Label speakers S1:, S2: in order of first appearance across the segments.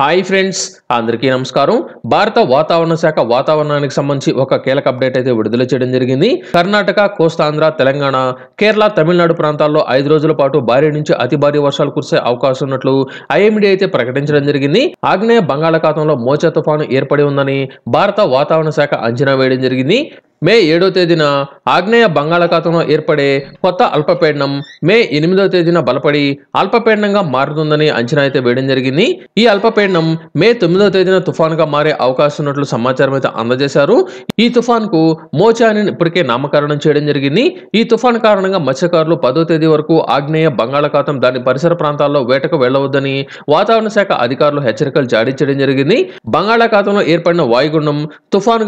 S1: hi friends అందరికీ నమస్కారం భారత వాతావరణ శాఖ వాతావరణానికి సంబంధించి ఒక కీలక అప్డేట్ అయితే విడుదల చేయడం జరిగింది కర్ణాటక కోస్తాంధ్ర తెలంగాణ కేరళ తమిళనాడు ప్రాంతాల్లో ఐదు రోజుల పాటు భారీ నుంచి అతి భారీ వర్షాలు కురిసే అవకాశం ఉన్నట్లు ఐఎండి అయితే ప్రకటించడం జరిగింది ఆగ్నేయ బంగాళాఖాతంలో మోచ తుఫాను ఏర్పడి ఉందని భారత వాతావరణ శాఖ అంచనా వేయడం జరిగింది మే ఏడో తేదీన ఆగ్నేయ బంగాళాఖాతంలో ఏర్పడే కొత్త అల్పపీడనం మే ఎనిమిదో తేదీన బలపడి అల్పపీడనంగా మారుతుందని అంచనా అయితే వేయడం జరిగింది ఈ అల్పపీడనం మే తొమ్మిదో తేదీన తుఫాన్గా మారే అవకాశం ఉన్నట్లు సమాచారం అయితే అందజేశారు ఈ తుఫాన్కు కు మోచాని ఇప్పటికే నామకరణం చేయడం జరిగింది ఈ తుఫాన్ కారణంగా మత్స్యకారులు పదో తేదీ వరకు ఆగ్నేయ బంగాళాఖాతం దాని పరిసర ప్రాంతాల్లో వేటకు వెళ్లవద్దని వాతావరణ శాఖ అధికారులు హెచ్చరికలు జారీ చేయడం జరిగింది బంగాళాఖాతంలో ఏర్పడిన వాయుగుండం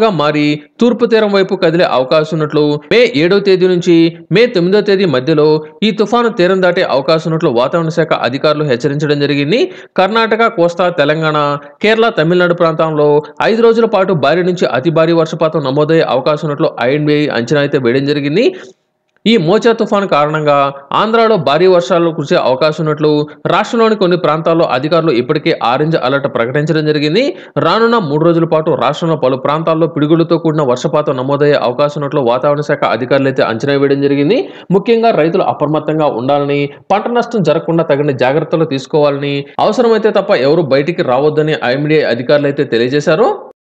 S1: గా మారి తూర్పు తీరం వైపు కదిలే అవకాశం ఉన్నట్లు మే ఏడో తేదీ నుంచి మే తొమ్మిదో తేదీ మధ్యలో ఈ తుఫాను తీరం దాటే అవకాశం ఉన్నట్లు వాతావరణ శాఖ అధికారులు హెచ్చరించడం జరిగింది కర్ణాటక కోస్తా తెలంగాణ కేరళ తమిళనాడు ప్రాంతంలో ఐదు రోజుల పాటు భారీ నుంచి అతి భారీ వర్షపాతం నమోదయ్యే అవకాశం ఉన్నట్లు ఐఎన్బిఐ అంచనా అయితే వేయడం జరిగింది ఈ మోచా తుఫాన్ కారణంగా ఆంధ్రాలో భారీ వర్షాలు కురిసే అవకాశం ఉన్నట్లు రాష్ట్రంలోని కొన్ని ప్రాంతాల్లో అధికారులు ఇప్పటికే ఆరెంజ్ అలర్ట్ ప్రకటించడం జరిగింది రానున్న మూడు రోజుల పాటు రాష్ట్రంలో పలు ప్రాంతాల్లో పిడుగులతో కూడిన వర్షపాతం నమోదయ్యే అవకాశం ఉన్నట్లు వాతావరణ శాఖ అధికారులు అయితే అంచనా వేయడం జరిగింది ముఖ్యంగా రైతులు అప్రమత్తంగా ఉండాలని పంట నష్టం జరగకుండా తగిన జాగ్రత్తలు తీసుకోవాలని అవసరమైతే తప్ప ఎవరు బయటికి రావద్దని ఐఎండిఏ అధికారులు అయితే తెలియజేశారు